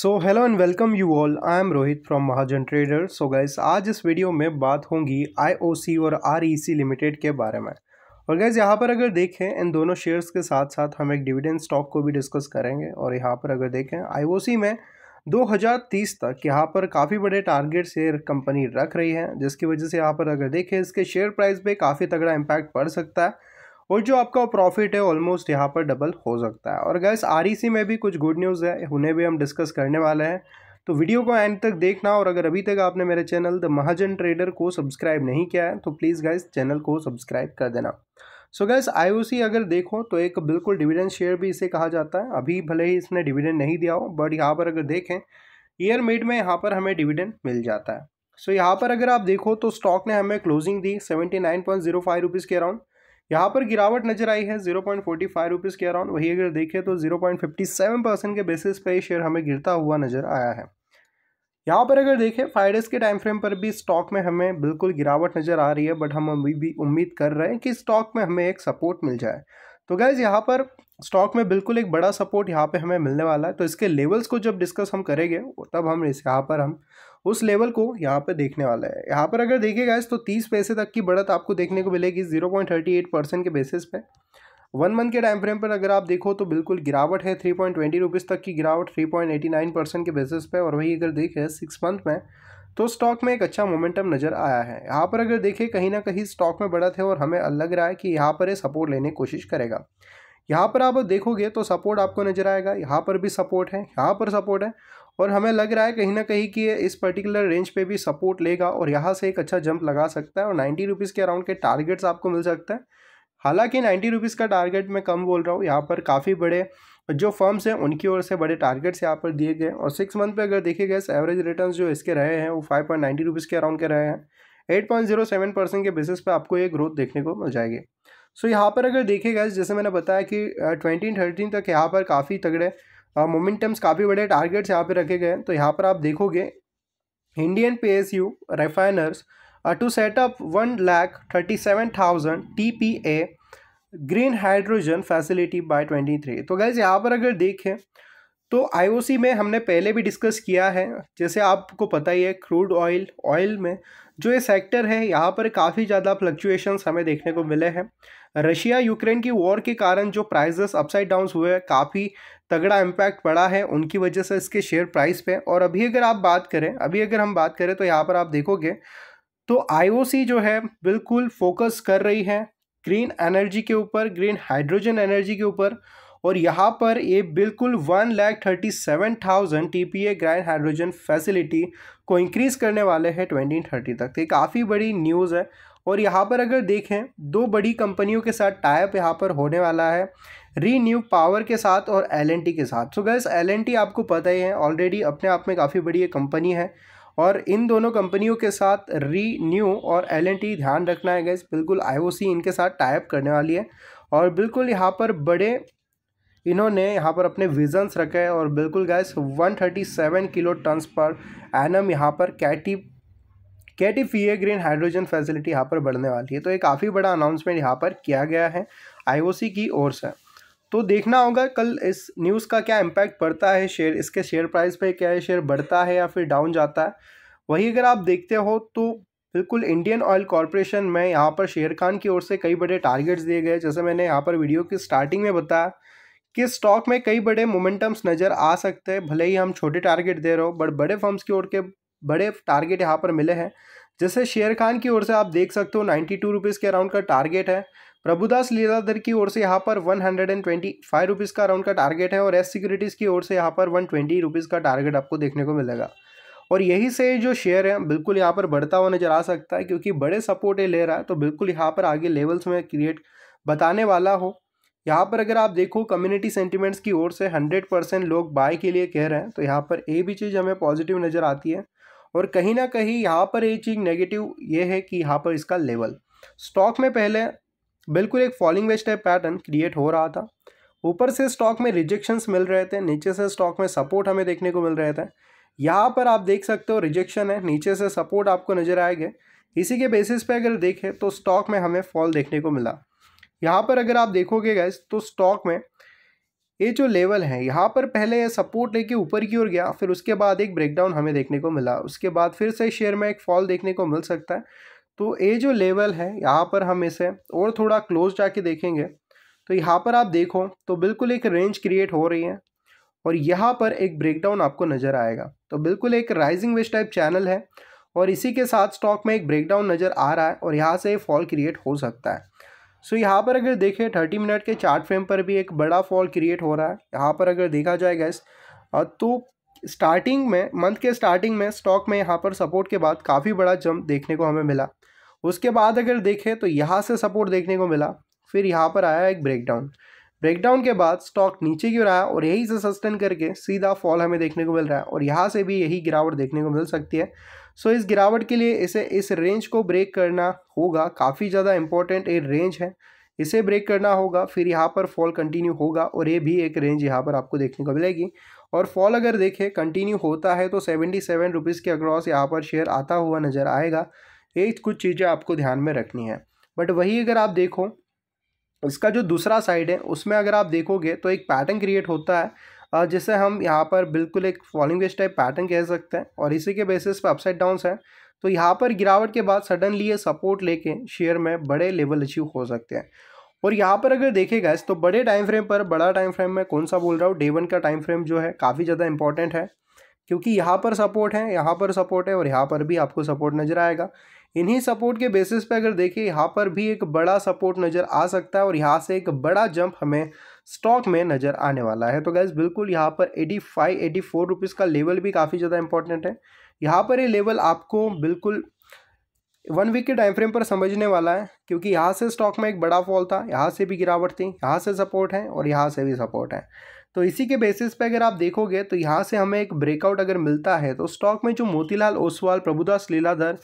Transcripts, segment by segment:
so hello and welcome you all I am Rohit from Mahajan trader so guys आज इस video में बात ओ आईओसी और आरईसी लिमिटेड e के बारे में और गाइज यहाँ पर अगर देखें इन दोनों शेयर्स के साथ साथ हम एक डिविडेंड स्टॉक को भी डिस्कस करेंगे और यहाँ पर अगर देखें आईओसी में 2030 तक यहाँ पर काफ़ी बड़े टारगेट से कंपनी रख रही है जिसकी वजह से यहाँ पर अगर देखें इसके शेयर प्राइस पर काफ़ी तगड़ा इम्पैक्ट पड़ सकता है और जो आपका प्रॉफिट है ऑलमोस्ट यहाँ पर डबल हो सकता है और गैस आर e में भी कुछ गुड न्यूज़ है उन्हें भी हम डिस्कस करने वाले हैं तो वीडियो को एंड तक देखना और अगर अभी तक आपने मेरे चैनल द महाजन ट्रेडर को सब्सक्राइब नहीं किया है तो प्लीज़ गैस चैनल को सब्सक्राइब कर देना सो गैस आई अगर देखो तो एक बिल्कुल डिविडेंड शेयर भी इसे कहा जाता है अभी भले ही इसने डिविडेंड नहीं दिया हो बट यहाँ पर अगर देखें ईयर मिड में यहाँ पर हमें डिविडेंड मिल जाता है सो so, यहाँ पर अगर आप देखो तो स्टॉक ने हमें क्लोजिंग दी seventy nine point zero five rupees के अराउंड यहाँ पर गिरावट नजर आई है zero point forty five rupees के अराउंड वही अगर देखें तो zero point fifty seven percent के बेसिस पे ही शेयर हमें गिरता हुआ नजर आया है यहाँ पर अगर देखें फाइव डेज के टाइम फ्रेम पर भी स्टॉक में हमें बिल्कुल गिरावट नज़र आ रही है बट हम अभी भी उम्मीद कर रहे हैं कि स्टॉक में हमें एक सपोर्ट मिल जाए तो गैज़ यहाँ पर स्टॉक में बिल्कुल एक बड़ा सपोर्ट यहाँ पर हमें मिलने वाला है तो इसके लेवल्स को जब डिस्कस हम करेंगे तब हम इस यहाँ पर हम उस लेवल को यहाँ पर देखने वाला है यहाँ पर अगर देखेगा इस तो तीस पैसे तक की बढ़त आपको देखने को मिलेगी zero point thirty eight percent के बेसिस पे वन मंथ के टाइम फ्रेम पर अगर आप देखो तो बिल्कुल गिरावट है थ्री पॉइंट ट्वेंटी रुपीज़ तक की गिरावट three point eighty nine percent के बेसिस पे और वही अगर देखें सिक्स मंथ में तो स्टॉक में एक अच्छा मोमेंटम नज़र आया है यहाँ पर अगर देखें कहीं ना कहीं स्टॉक में बढ़त है और हमें लग रहा है कि यहाँ पर ये सपोर्ट लेने की कोशिश करेगा यहाँ पर आप देखोगे तो सपोर्ट आपको नजर आएगा यहाँ पर भी सपोर्ट है यहाँ पर सपोर्ट है और हमें लग रहा है कहीं ना कहीं कि इस पर्टिकुलर रेंज पे भी सपोर्ट लेगा और यहाँ से एक अच्छा जंप लगा सकता है और नाइन्टी रुपीज़ के अराउंड के टारगेट्स आपको मिल सकता है हालांकि नाइन्टी रुपीज़ का टारगेट मैं कम बोल रहा हूँ यहाँ पर काफ़ी बड़े जो फर्म्स हैं उनकी ओर से बड़े टारगेट्स यहाँ पर दिए गए और सिक्स मंथ पर अगर देखे गए एवरेज तो रिटर्न जो इसके रहे हैं वो फाइव पॉइंट नाइन्टी रुपीज़ के अराउंड के रहे हैं eight point zero seven percent के बेसिस पर आपको ये ग्रोथ देखने को मिल जाएगी सो यहाँ पर अगर देखे गए जैसे मैंने बताया कि ट्वेंटी थर्टीन तक यहाँ पर काफ़ी तगड़े मोमेंटम्स काफ़ी बड़े टारगेट्स यहाँ पे रखे गए हैं तो यहाँ पर आप देखोगे Indian P S U refiners to set up one lakh thirty seven thousand T P A green hydrogen facility by twenty three तो गैस यहाँ पर अगर देखें तो आईओसी में हमने पहले भी डिस्कस किया है जैसे आपको पता ही है क्रूड ऑयल ऑयल में जो ये सेक्टर है यहाँ पर काफ़ी ज़्यादा फ्लक्चुएशंस हमें देखने को मिले हैं रशिया यूक्रेन की वॉर के कारण जो प्राइजेस अपसाइड डाउन हुए हैं काफ़ी तगड़ा इम्पैक्ट पड़ा है उनकी वजह से इसके शेयर प्राइस पे और अभी अगर आप बात करें अभी अगर हम बात करें तो यहाँ पर आप देखोगे तो आईओसी जो है बिल्कुल फोकस कर रही है ग्रीन एनर्जी के ऊपर ग्रीन हाइड्रोजन एनर्जी के ऊपर और यहाँ पर ये बिल्कुल one lakh thirty seven thousand T P A grand hydrogen facility को इंक्रीज़ करने वाले हैं ट्वेंटी थर्टी तक तो ये काफ़ी बड़ी न्यूज़ है और यहाँ पर अगर देखें दो बड़ी कंपनियों के साथ टाइप यहाँ पर होने वाला है रीन्यू पावर के साथ और एल के साथ सो गैस एल आपको पता ही है ऑलरेडी अपने आप में काफ़ी बड़ी ये कंपनी है और इन दोनों कंपनियों के साथ रीन्यू और एल ध्यान रखना है गैस बिल्कुल आई इनके साथ टाइप करने वाली है और बिल्कुल यहाँ पर बड़े इन्होंने यहाँ पर अपने विजन्स रखे हैं और बिल्कुल गैस 137 किलो टन्स पर एनम यहाँ पर कैटी कैटी फीए ग्रीन हाइड्रोजन फैसिलिटी यहाँ पर बढ़ने वाली है तो ये काफ़ी बड़ा अनाउंसमेंट यहाँ पर किया गया है आईओसी की ओर से तो देखना होगा कल इस न्यूज़ का क्या इम्पैक्ट पड़ता है शेयर इसके शेयर प्राइस पर क्या है शेयर बढ़ता है या फिर डाउन जाता है वही अगर आप देखते हो तो बिल्कुल इंडियन ऑयल कॉरपोरेशन में यहाँ पर शेर खान की ओर से कई बड़े टारगेट्स दिए गए जैसे मैंने यहाँ पर वीडियो की स्टार्टिंग में बताया कि स्टॉक में कई बड़े मोमेंटम्स नज़र आ सकते हैं भले ही हम छोटे टारगेट दे रहे हो बट बड़े फर्म्स की ओर के बड़े टारगेट यहाँ पर मिले हैं जैसे शेर खान की ओर से आप देख सकते हो नाइन्टी टू रुपीज़ के अराउंड का टारगेट है प्रभुदास लीलाधर की ओर से यहाँ पर one hundred and twenty five rupees का अराउंड का टारगेट है और एस सिक्योरिटीज़ की ओर से यहाँ पर वन ट्वेंटी रुपीज़ का टारगेट आपको देखने को मिलेगा और यही से जो शेयर है बिल्कुल यहाँ पर बढ़ता हुआ नजर आ सकता है क्योंकि बड़े सपोर्ट ये ले रहा है तो बिल्कुल यहाँ पर आगे लेवल्स में क्रिएट बताने वाला हो यहाँ पर अगर आप देखो कम्युनिटी सेंटिमेंट्स की ओर से हंड्रेड परसेंट लोग बाय के लिए कह रहे हैं तो यहाँ पर ये भी चीज़ हमें पॉजिटिव नज़र आती है और कहीं ना कहीं यहाँ पर ये चीज़ नेगेटिव ये है कि यहाँ पर इसका लेवल स्टॉक में पहले बिल्कुल एक फॉलिंग वेस्ट टाइप पैटर्न क्रिएट हो रहा था ऊपर से स्टॉक में रिजेक्शंस मिल रहे थे नीचे से स्टॉक में सपोर्ट हमें देखने को मिल रहे थे यहाँ पर आप देख सकते हो रिजेक्शन है नीचे से सपोर्ट आपको नज़र आएगा इसी के बेसिस पे अगर देखें तो स्टॉक में हमें फॉल देखने को मिला यहाँ पर अगर आप देखोगे गैस तो स्टॉक में ये जो लेवल है यहाँ पर पहले सपोर्ट लेके ऊपर की ओर गया फिर उसके बाद एक ब्रेकडाउन हमें देखने को मिला उसके बाद फिर से शेयर में एक फॉल देखने को मिल सकता है तो ये जो लेवल है यहाँ पर हम इसे और थोड़ा क्लोज जाके देखेंगे तो यहाँ पर आप देखो तो बिल्कुल एक रेंज क्रिएट हो रही है और यहाँ पर एक ब्रेकडाउन आपको नज़र आएगा तो बिल्कुल एक राइजिंग वेस्ट टाइप चैनल है और इसी के साथ स्टॉक में एक ब्रेकडाउन नज़र आ रहा है और यहाँ से फॉल क्रिएट हो सकता है सो so, यहाँ पर अगर देखें थर्टी मिनट के चार्ट फ्रेम पर भी एक बड़ा फॉल क्रिएट हो रहा है यहाँ पर अगर देखा जाए गैस तो स्टार्टिंग में मंथ के स्टार्टिंग में स्टॉक में यहाँ पर सपोर्ट के बाद काफ़ी बड़ा जंप देखने को हमें मिला उसके बाद अगर देखें तो यहाँ से सपोर्ट देखने को मिला फिर यहाँ पर आया एक ब्रेकडाउन ब्रेकडाउन के बाद स्टॉक नीचे की ओर आया और यही से सस्टेन करके सीधा फॉल हमें देखने को मिल रहा है और यहाँ से भी यही गिरावट देखने को मिल सकती है सो इस गिरावट के लिए इसे इस रेंज को ब्रेक करना होगा काफ़ी ज़्यादा इंपॉर्टेंट एक रेंज है इसे ब्रेक करना होगा फिर यहाँ पर फॉल कंटिन्यू होगा और ये भी एक रेंज यहाँ पर आपको देखने को मिलेगी और फॉल अगर देखें कंटिन्यू होता है तो सेवेंटी सेवन रुपीज़ के अक्रॉस यहाँ पर शेयर आता हुआ नज़र आएगा ये कुछ चीज़ें आपको ध्यान में रखनी है बट वही अगर आप देखो इसका जो दूसरा साइड है उसमें अगर आप देखोगे तो एक पैटर्न क्रिएट होता है जिसे हम यहाँ पर बिल्कुल एक फॉलिंग वेज टाइप पैटर्न कह सकते हैं और इसी के बेसिस पे अपसाइड डाउन्स हैं तो यहाँ पर गिरावट के बाद सडनली ये सपोर्ट लेके शेयर में बड़े लेवल अचीव हो सकते हैं और यहाँ पर अगर देखेगा तो बड़े टाइम फ्रेम पर बड़ा टाइम फ्रेम में कौन सा बोल रहा हूँ डे वन का टाइम फ्रेम जो है काफ़ी ज़्यादा इंपॉर्टेंट है क्योंकि यहाँ पर सपोर्ट है यहाँ पर सपोर्ट है और यहाँ पर भी आपको सपोर्ट नज़र आएगा इन्हीं सपोर्ट के बेसिस पे अगर देखिए यहाँ पर भी एक बड़ा सपोर्ट नज़र आ सकता है और यहाँ से एक बड़ा जंप हमें स्टॉक में नज़र आने वाला है तो गैस बिल्कुल यहाँ पर eighty five eighty four rupees का लेवल भी काफ़ी ज़्यादा इंपॉर्टेंट है यहाँ पर ये लेवल आपको बिल्कुल वन वीक के टाइम फ्रेम पर समझने वाला है क्योंकि यहाँ से स्टॉक में एक बड़ा फॉल था यहाँ से भी गिरावट थी यहाँ से सपोर्ट है और यहाँ से भी सपोर्ट है तो इसी के बेसिस पे अगर आप देखोगे तो यहाँ से हमें एक ब्रेकआउट अगर मिलता है तो स्टॉक में जो मोतीलाल ओसवाल प्रभुदास लीलाधर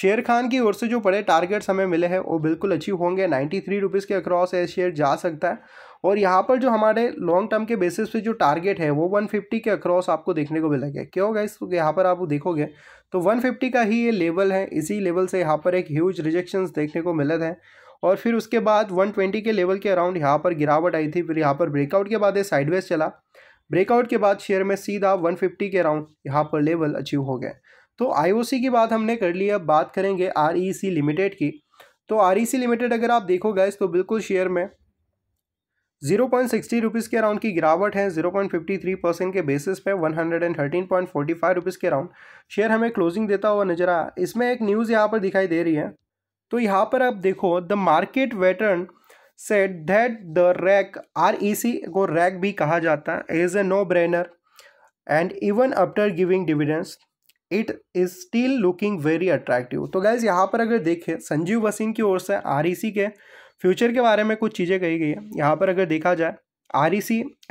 शेयर खान की ओर से जो बड़े टारगेट्स हमें मिले हैं वो बिल्कुल अचीव होंगे नाइन्टी थ्री रुपीज़ के अक्रॉस ये शेयर जा सकता है और यहाँ पर जो हमारे लॉन्ग टर्म के बेसिस पे जो टारगेट है वो 150 के अक्रॉस आपको देखने को मिलेगा क्यों गाइस तो यहाँ पर आप देखोगे तो 150 का ही ये लेवल है इसी लेवल से यहाँ पर एक ह्यूज रिजेक्शन देखने को मिले थे और फिर उसके बाद वन के लेवल के अराउंड यहाँ पर गिरावट आई थी फिर यहाँ पर ब्रेकआउट के बाद ये साइडवेज चला ब्रेकआउट के बाद शेयर में सीधा वन के अराउंड यहाँ पर लेवल अचीव हो गए तो आईओसी की बात हमने कर ली अब बात करेंगे आरईसी लिमिटेड e की तो आरईसी लिमिटेड e अगर आप देखो गैस तो बिल्कुल शेयर में जीरो पॉइंट सिक्सटी रुपीज़ के अराउंड की गिरावट है zero point fifty three percent के बेसिस पे one hundred and thirteen point forty five rupees के अराउंड शेयर हमें क्लोजिंग देता हुआ नजर आया इसमें एक न्यूज़ यहाँ पर दिखाई दे रही है तो यहाँ पर आप देखो the market veteran said that the REC R E C को रैक भी कहा जाता है is a no brainer and even after giving dividends it is still looking very attractive तो गैज़ यहाँ पर अगर देखें संजीव वसीन की ओर से आर ई सी के फ्यूचर के बारे में कुछ चीज़ें कही गई है यहाँ पर अगर देखा जाए आर e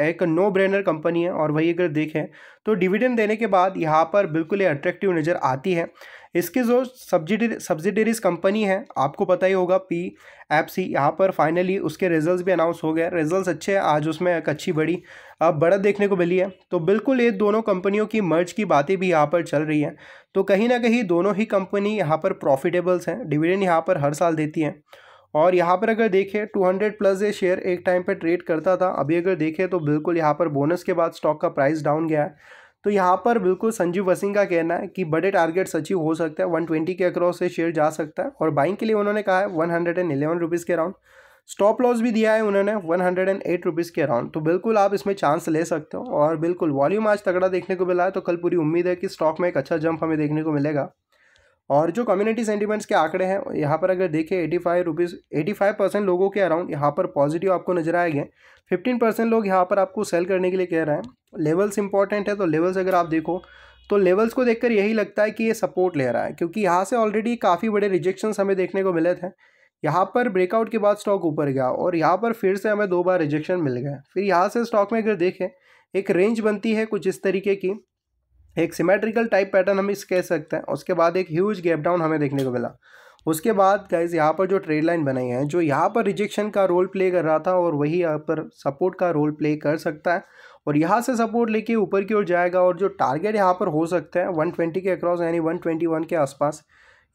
एक नो ब्रेनर कंपनी है और वही अगर देखें तो डिविडेंड देने के बाद यहाँ पर बिल्कुल ही अट्रैक्टिव नज़र आती है इसके जो सब्सिडी सब्सिडरीज कंपनी है आपको पता ही होगा पी एफ सी यहाँ पर फाइनली उसके रिजल्ट्स भी अनाउंस हो गए रिजल्ट्स अच्छे हैं आज उसमें एक अच्छी बड़ी अब बढ़त देखने को मिली है तो बिल्कुल ये दोनों कंपनियों की मर्ज की बातें भी यहाँ पर चल रही हैं तो कहीं ना कहीं दोनों ही कंपनी यहाँ पर प्रॉफिटेबल्स हैं डिविडेंड यहाँ पर हर साल देती हैं और यहाँ पर अगर देखें 200 प्लस ये शेयर एक टाइम पे ट्रेड करता था अभी अगर देखें तो बिल्कुल यहाँ पर बोनस के बाद स्टॉक का प्राइस डाउन गया है तो यहाँ पर बिल्कुल संजीव वसिंग का कहना है कि बड़े टारगेट्स अचीव हो सकता है वन ट्वेंटी के अक्रॉस से शेयर जा सकता है और बाइंग के लिए उन्होंने कहा है one hundred and eleven rupees के अराउंड स्टॉप लॉस भी दिया है उन्होंने one hundred and eight rupees के अराउंड तो बिल्कुल आप इसमें चांस ले सकते हो और बिल्कुल वॉल्यूम आज तगड़ा देखने को मिला है तो कल पूरी उम्मीद है कि स्टॉक में एक अच्छा जंप हमें देखने को मिलेगा और जो कम्युनिटी सेंटीमेंट्स के आंकड़े हैं यहाँ पर अगर देखें eighty five rupees eighty five percent लोगों के अराउंड यहाँ पर पॉजिटिव आपको नजर आएंगे फिफ्टीन परसेंट लोग यहाँ पर आपको सेल करने के लिए कह रहे हैं लेवल्स इंपॉर्टेंट है तो लेवल्स अगर आप देखो तो लेवल्स को देखकर यही लगता है कि ये सपोर्ट ले रहा है क्योंकि यहाँ से ऑलरेडी काफ़ी बड़े रिजेक्शन हमें देखने को मिले थे यहाँ पर ब्रेकआउट के बाद स्टॉक ऊपर गया और यहाँ पर फिर से हमें दो बार रिजेक्शन मिल गया फिर यहाँ से स्टॉक में अगर देखें एक रेंज बनती है कुछ इस तरीके की एक सिमेट्रिकल टाइप पैटर्न हम इस कह सकते हैं उसके बाद एक ह्यूज गैप डाउन हमें देखने को मिला उसके बाद गाइज यहाँ पर जो ट्रेड लाइन बनाई है जो यहाँ पर रिजेक्शन का रोल प्ले कर रहा था और वही यहाँ पर सपोर्ट का रोल प्ले कर सकता है और यहाँ से सपोर्ट लेके ऊपर की ओर जाएगा और जो टारगेट यहाँ पर हो सकता है ट्वेंटी के अक्रॉस यानी वन ट्वेंटी वन के आसपास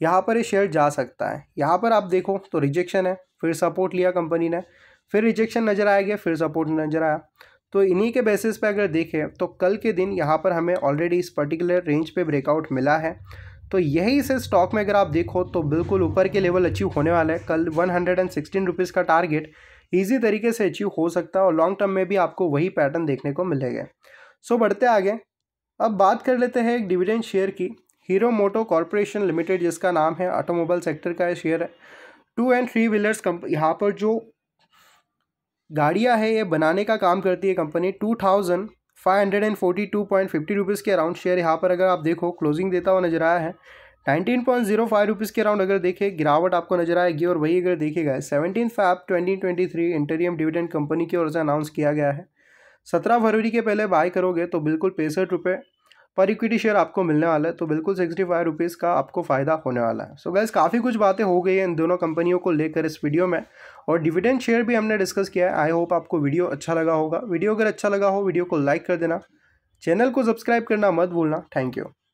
यहाँ पर ये शेयर जा सकता है यहाँ पर आप देखो तो रिजेक्शन है फिर सपोर्ट लिया कंपनी ने फिर रिजेक्शन नज़र आया गया फिर सपोर्ट नज़र आया तो इन्हीं के बेसिस पे अगर देखें तो कल के दिन यहाँ पर हमें ऑलरेडी इस पर्टिकुलर रेंज पे ब्रेकआउट मिला है तो यही से स्टॉक में अगर आप देखो तो बिल्कुल ऊपर के लेवल अचीव होने वाला है कल one hundred and sixteen rupees का टारगेट ईजी तरीके से अचीव हो सकता है और लॉन्ग टर्म में भी आपको वही पैटर्न देखने को मिलेगा सो बढ़ते आगे अब बात कर लेते हैं एक डिविडेंड शेयर की हीरो मोटो कॉरपोरेशन लिमिटेड जिसका नाम है ऑटोमोबाइल सेक्टर का शेयर है टू एंड थ्री व्हीलर्स कंप यहाँ पर जो गाड़ियाँ है ये बनाने का काम करती है company two thousand five hundred and forty two point fifty rupees के अराउंड शेयर यहाँ पर अगर आप देखो क्लोजिंग देता हुआ नजर आया है nineteen point zero five rupees के अराउंड अगर देखे गिरावट आपको नजर आएगी और वही अगर देखेगा seventeen five twenty twenty three interim dividend company की ओर से अनाउंस किया गया है सत्रह फरवरी के पहले बाय करोगे तो बिल्कुल पैंसठ रुपये पर इक्विटी शेयर आपको मिलने वाला है तो बिल्कुल सिक्सटी फाइव रुपीज़ का आपको फ़ायदा होने वाला है सो so गैस काफ़ी कुछ बातें हो गई है इन दोनों कंपनियों को लेकर इस वीडियो में और डिविडेंड शेयर भी हमने डिस्कस किया है आई होप आपको वीडियो अच्छा लगा होगा वीडियो अगर अच्छा लगा हो वीडियो को लाइक कर देना चैनल को सब्सक्राइब करना मत भूलना थैंक यू